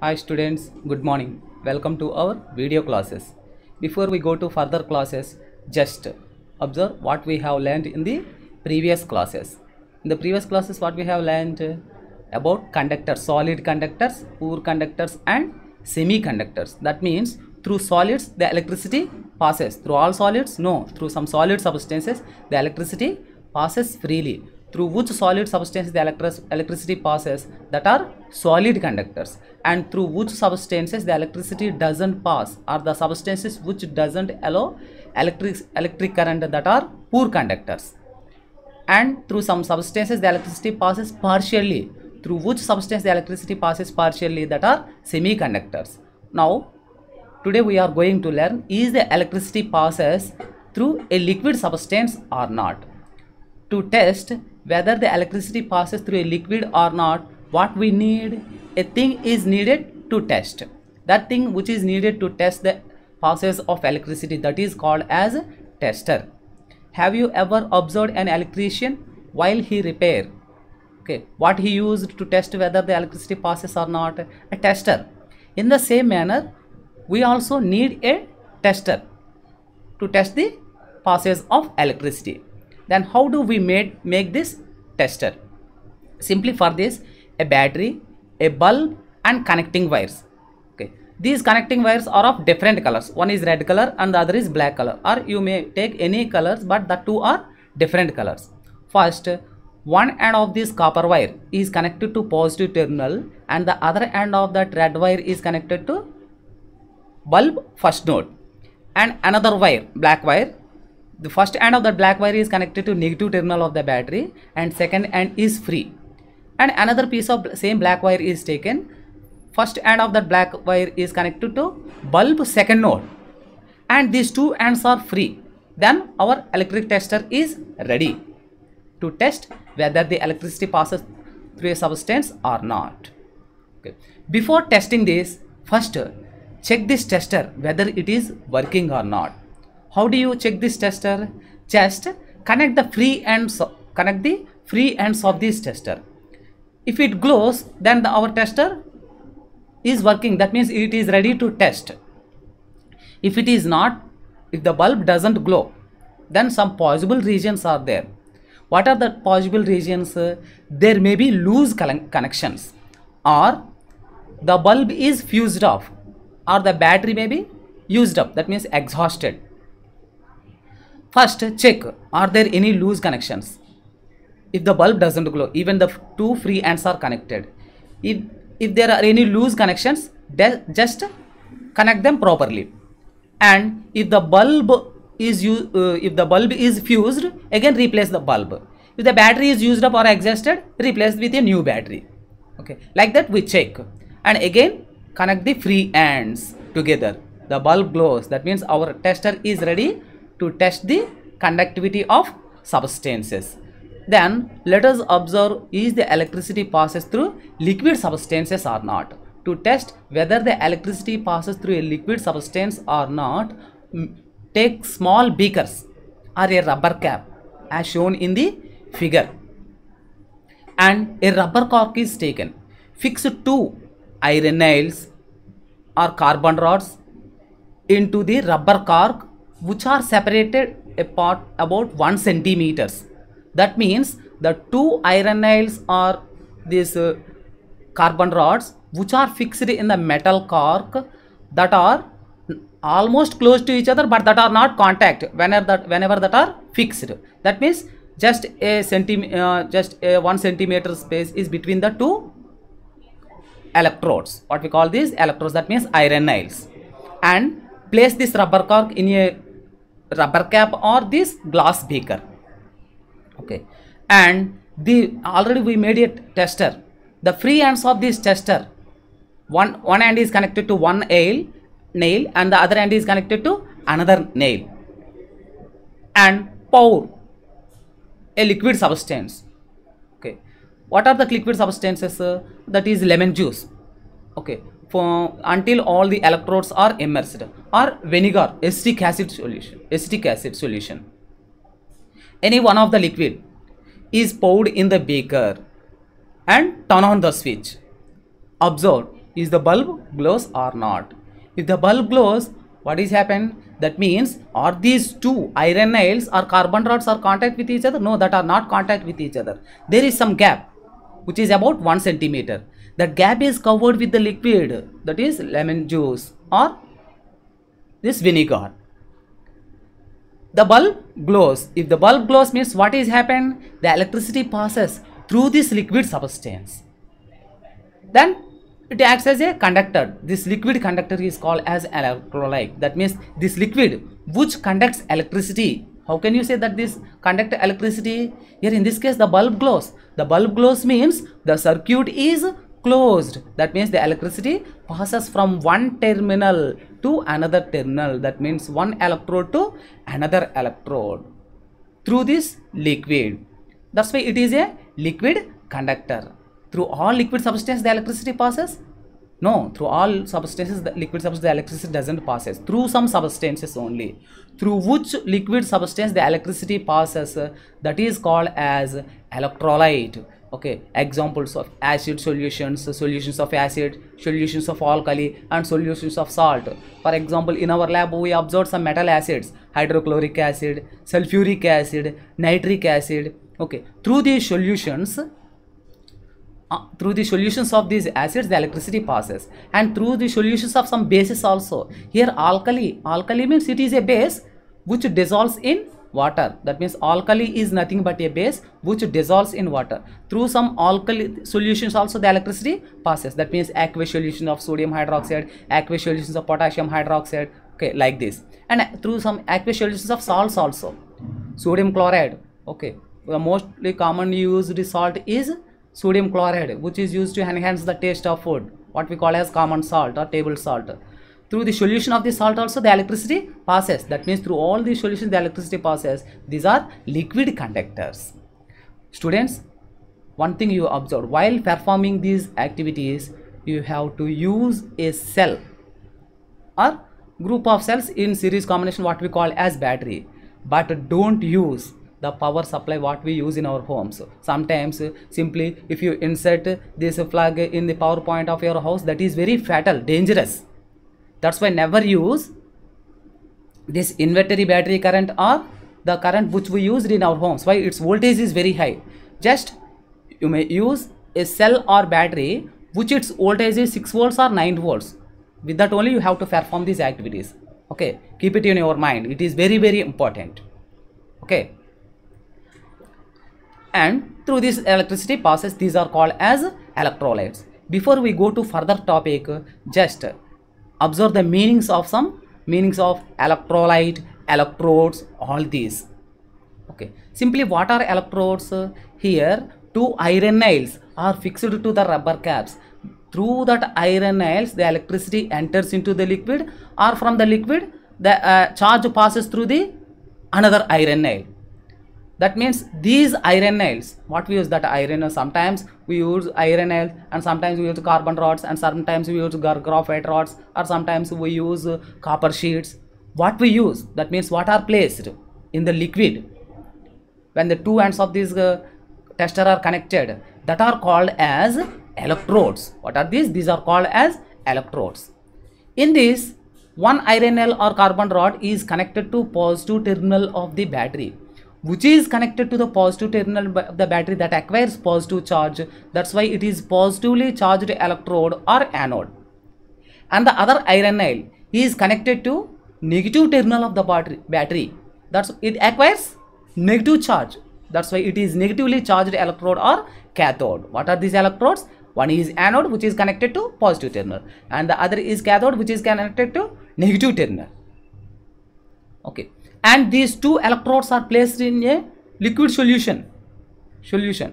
Hi students, good morning. Welcome to our video classes. Before we go to further classes, just observe what we have learned in the previous classes. In the previous classes what we have learned about conductors, solid conductors, poor conductors and semiconductors. That means through solids the electricity passes. Through all solids? No. Through some solid substances the electricity passes freely through which solid substances the electric electricity passes that are solid conductors and through which substances the electricity doesn't pass are the substances which doesn't allow electric electric current that are poor conductors and through some substances the electricity passes partially through which substance the electricity passes partially that are semiconductors now today we are going to learn is the electricity passes through a liquid substance or not to test whether the electricity passes through a liquid or not what we need a thing is needed to test that thing which is needed to test the passes of electricity that is called as tester have you ever observed an electrician while he repair okay what he used to test whether the electricity passes or not a tester in the same manner we also need a tester to test the passes of electricity then how do we made, make this tester simply for this a battery a bulb and connecting wires okay these connecting wires are of different colors one is red color and the other is black color or you may take any colors but the two are different colors first one end of this copper wire is connected to positive terminal and the other end of that red wire is connected to bulb first node and another wire black wire the first end of the black wire is connected to negative terminal of the battery and second end is free and another piece of same black wire is taken first end of that black wire is connected to bulb second node and these two ends are free then our electric tester is ready to test whether the electricity passes through a substance or not okay. before testing this first check this tester whether it is working or not how do you check this tester just connect the free ends connect the free ends of this tester if it glows then the, our tester is working that means it is ready to test if it is not if the bulb doesn't glow then some possible regions are there what are the possible regions there may be loose connections or the bulb is fused off or the battery may be used up that means exhausted First check are there any loose connections. If the bulb doesn't glow even the two free ends are connected. If, if there are any loose connections just connect them properly. And if the bulb is uh, if the bulb is fused again replace the bulb. If the battery is used up or exhausted replace with a new battery. Okay like that we check and again connect the free ends together the bulb glows that means our tester is ready to test the conductivity of substances. Then let us observe is the electricity passes through liquid substances or not. To test whether the electricity passes through a liquid substance or not, take small beakers or a rubber cap as shown in the figure and a rubber cork is taken. Fix two iron nails or carbon rods into the rubber cork which are separated apart about 1 centimeters. That means the two iron nails are these uh, carbon rods which are fixed in the metal cork that are almost close to each other but that are not contact whenever that whenever that are fixed that means just a centimeter uh, just a one centimeter space is between the two electrodes what we call these electrodes that means iron nails and place this rubber cork in a rubber cap or this glass beaker okay and the already we made a tester the free ends of this tester one one end is connected to one nail nail and the other end is connected to another nail and pour a liquid substance okay what are the liquid substances uh, that is lemon juice okay for until all the electrodes are immersed or vinegar acetic acid solution acetic acid solution any one of the liquid is poured in the beaker and turn on the switch observe is the bulb glows or not if the bulb glows what is happened that means are these two iron nails or carbon rods are contact with each other no that are not contact with each other there is some gap which is about 1 centimeter that gap is covered with the liquid that is lemon juice or this vinegar the bulb glows if the bulb glows means what is happened the electricity passes through this liquid substance then it acts as a conductor this liquid conductor is called as electrolyte that means this liquid which conducts electricity how can you say that this conduct electricity here in this case the bulb glows the bulb glows means the circuit is closed that means the electricity passes from one terminal to another terminal that means one electrode to another electrode through this liquid that's why it is a liquid conductor through all liquid substance the electricity passes no, through all substances, the liquid substance, the electricity doesn't passes. Through some substances only. Through which liquid substance the electricity passes, that is called as electrolyte okay examples of acid solutions solutions of acid solutions of alkali and solutions of salt for example in our lab we observed some metal acids hydrochloric acid sulfuric acid nitric acid okay through these solutions uh, through the solutions of these acids the electricity passes and through the solutions of some bases also here alkali alkali means it is a base which dissolves in water that means alkali is nothing but a base which dissolves in water through some alkali solutions also the electricity passes that means aqueous solution of sodium hydroxide aqueous solutions of potassium hydroxide okay like this and through some aqueous solutions of salts also sodium chloride okay the mostly commonly used salt is sodium chloride which is used to enhance the taste of food what we call as common salt or table salt through the solution of the salt also the electricity passes that means through all the solution the electricity passes these are liquid conductors students one thing you observe while performing these activities you have to use a cell or group of cells in series combination what we call as battery but don't use the power supply what we use in our homes sometimes simply if you insert this plug in the power point of your house that is very fatal dangerous that's why never use this inventory battery current or the current which we used in our homes why its voltage is very high just you may use a cell or battery which its voltage is 6 volts or 9 volts with that only you have to perform these activities okay keep it in your mind it is very very important okay and through this electricity passes these are called as electrolytes before we go to further topic just observe the meanings of some meanings of electrolyte electrodes all these okay simply what are electrodes here two iron nails are fixed to the rubber caps through that iron nails the electricity enters into the liquid or from the liquid the uh, charge passes through the another iron nail that means these iron nails what we use that iron sometimes we use iron nails and sometimes we use carbon rods and sometimes we use graphite rods or sometimes we use uh, copper sheets what we use that means what are placed in the liquid when the two ends of this uh, tester are connected that are called as electrodes what are these these are called as electrodes in this one iron nail or carbon rod is connected to positive terminal of the battery which is connected to the positive terminal of the battery that acquires positive charge. That's why it is positively charged electrode or anode. And the other iron nail is connected to negative terminal of the battery. That's it acquires negative charge. That's why it is negatively charged electrode or cathode. What are these electrodes? One is anode which is connected to positive terminal and the other is cathode which is connected to negative terminal. Okay and these two electrodes are placed in a liquid solution solution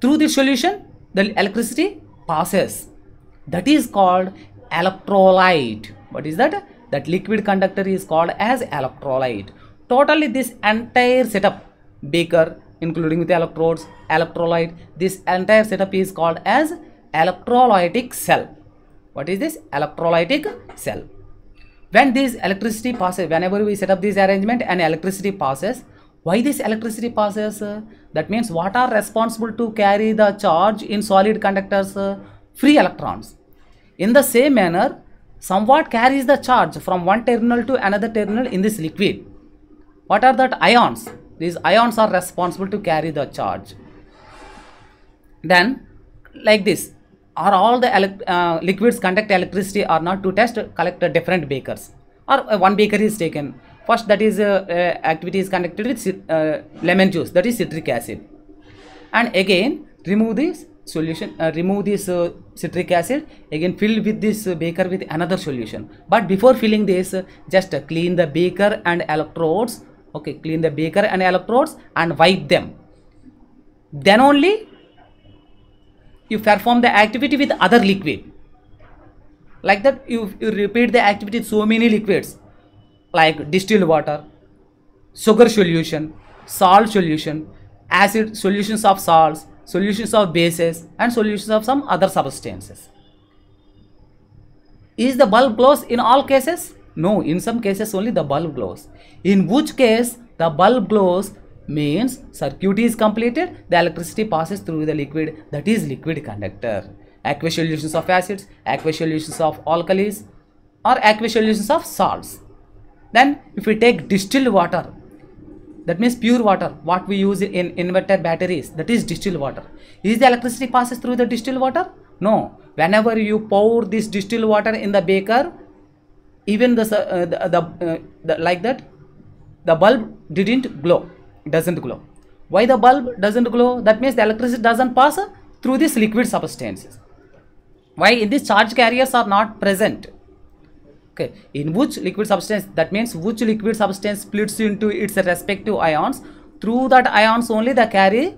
through this solution the electricity passes that is called electrolyte what is that that liquid conductor is called as electrolyte totally this entire setup beaker including with electrodes electrolyte this entire setup is called as electrolytic cell what is this electrolytic cell when this electricity passes whenever we set up this arrangement and electricity passes why this electricity passes that means what are responsible to carry the charge in solid conductors free electrons in the same manner somewhat carries the charge from one terminal to another terminal in this liquid what are that ions these ions are responsible to carry the charge then like this are all the uh, liquids conduct electricity or not to test collect different bakers or uh, one baker is taken first that is uh, uh activity is connected with uh, lemon juice that is citric acid and again remove this solution uh, remove this citric acid again fill with this baker with another solution but before filling this just clean the baker and electrodes okay clean the baker and electrodes and wipe them then only you perform the activity with other liquid like that you, you repeat the activity with so many liquids like distilled water sugar solution salt solution acid solutions of salts solutions of bases and solutions of some other substances is the bulb glows in all cases no in some cases only the bulb glows in which case the bulb glows means circuit is completed the electricity passes through the liquid that is liquid conductor aqueous solutions of acids aqueous solutions of alkalis or aqueous solutions of salts then if we take distilled water that means pure water what we use in inverter batteries that is distilled water is the electricity passes through the distilled water no whenever you pour this distilled water in the beaker even the, uh, the, the, uh, the like that the bulb didn't glow doesn't glow. Why the bulb doesn't glow? That means the electricity doesn't pass through this liquid substance. Why in these charge carriers are not present? Okay, in which liquid substance, that means which liquid substance splits into its respective ions, through that ions only the carry,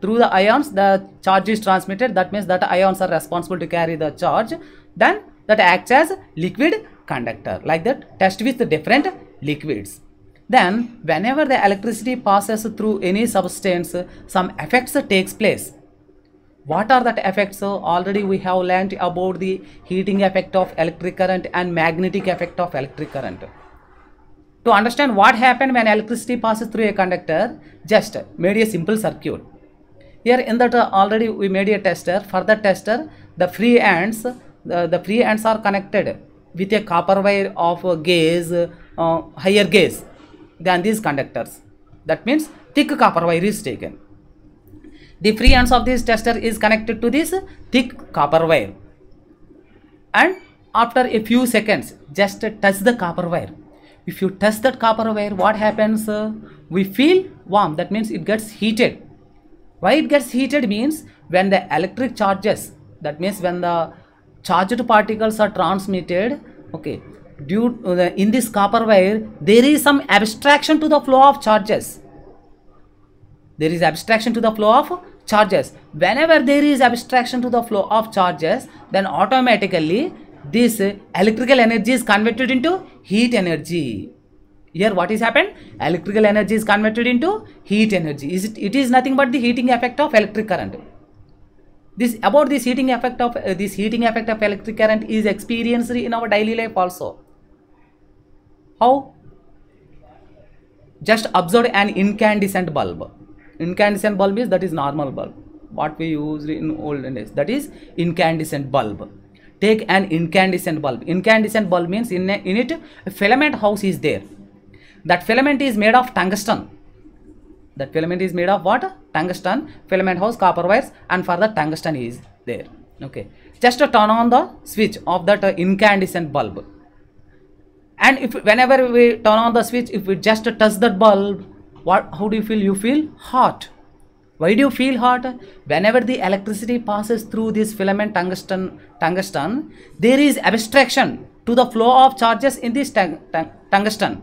through the ions the charge is transmitted, that means that ions are responsible to carry the charge, then that acts as liquid conductor, like that test with the different liquids. Then whenever the electricity passes through any substance, some effects takes place. What are that effects? Already we have learnt about the heating effect of electric current and magnetic effect of electric current. To understand what happened when electricity passes through a conductor, just made a simple circuit. Here in that already we made a tester. For the tester, the free ends, the, the free ends are connected with a copper wire of gauge, uh, higher gauge than these conductors. That means thick copper wire is taken. The free ends of this tester is connected to this thick copper wire. And after a few seconds, just touch the copper wire. If you touch that copper wire, what happens? We feel warm. That means it gets heated. Why it gets heated means when the electric charges, that means when the charged particles are transmitted, okay, due uh, in this copper wire there is some abstraction to the flow of charges there is abstraction to the flow of charges whenever there is abstraction to the flow of charges then automatically this electrical energy is converted into heat energy here what is happened electrical energy is converted into heat energy is it, it is nothing but the heating effect of electric current this about this heating effect of uh, this heating effect of electric current is experienced in our daily life also how? Just observe an incandescent bulb. Incandescent bulb is that is normal bulb. What we use in olden days. That is incandescent bulb. Take an incandescent bulb. Incandescent bulb means in, a, in it a filament house is there. That filament is made of tungsten that filament is made of what tungsten filament house copper wires and for the tungsten is there okay just to turn on the switch of that uh, incandescent bulb and if whenever we turn on the switch if we just touch that bulb what how do you feel you feel hot why do you feel hot whenever the electricity passes through this filament tungsten tungsten there is abstraction to the flow of charges in this tungsten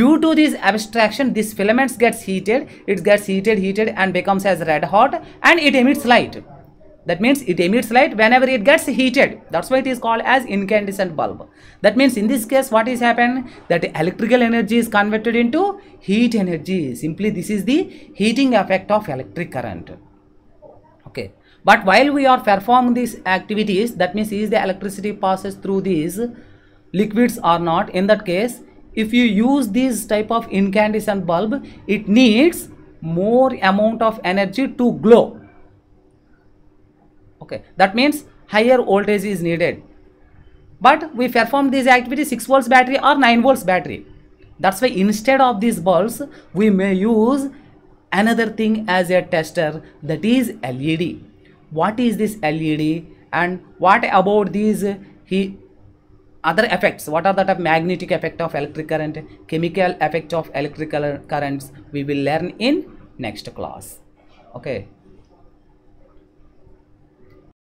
due to this abstraction this filaments gets heated it gets heated heated and becomes as red hot and it emits light that means it emits light whenever it gets heated. That's why it is called as incandescent bulb. That means in this case what is happened? That electrical energy is converted into heat energy. Simply this is the heating effect of electric current. Okay. But while we are performing these activities, that means is the electricity passes through these liquids or not. In that case, if you use this type of incandescent bulb, it needs more amount of energy to glow okay that means higher voltage is needed but we perform this activity 6 volts battery or 9 volts battery that's why instead of these bulbs we may use another thing as a tester that is led what is this led and what about these he other effects what are that of magnetic effect of electric current chemical effect of electrical currents we will learn in next class okay